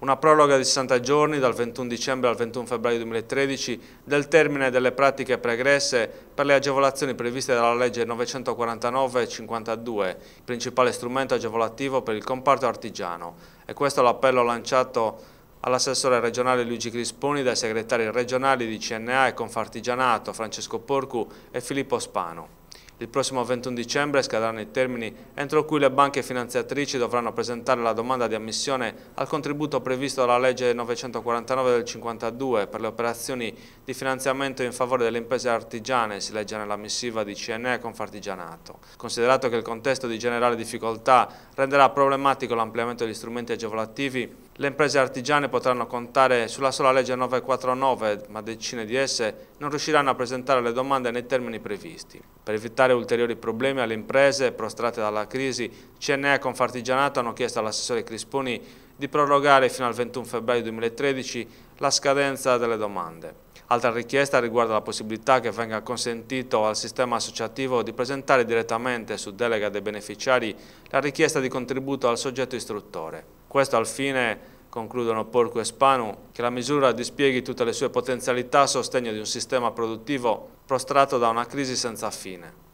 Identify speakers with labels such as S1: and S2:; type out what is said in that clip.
S1: una proroga di 60 giorni dal 21 dicembre al 21 febbraio 2013 del termine delle pratiche pregresse per le agevolazioni previste dalla legge 949-52, principale strumento agevolativo per il comparto artigiano. E questo è l'appello lanciato all'assessore regionale Luigi Crisponi dai segretari regionali di CNA e Confartigianato Francesco Porcu e Filippo Spano. Il prossimo 21 dicembre scadranno i termini entro cui le banche finanziatrici dovranno presentare la domanda di ammissione al contributo previsto dalla legge 949 del 52 per le operazioni di finanziamento in favore delle imprese artigiane, si legge nella missiva di CNE Confartigianato. Considerato che il contesto di generale difficoltà renderà problematico l'ampliamento degli strumenti agevolativi, le imprese artigiane potranno contare sulla sola legge 949, ma decine di esse non riusciranno a presentare le domande nei termini previsti. Per evitare evitare ulteriori problemi alle imprese prostrate dalla crisi, CNE e Confartigianato hanno chiesto all'assessore Crisponi di prorogare fino al 21 febbraio 2013 la scadenza delle domande. Altra richiesta riguarda la possibilità che venga consentito al sistema associativo di presentare direttamente su delega dei beneficiari la richiesta di contributo al soggetto istruttore. Questo al fine concludono Porco e Spanu, che la misura dispieghi tutte le sue potenzialità a sostegno di un sistema produttivo prostrato da una crisi senza fine.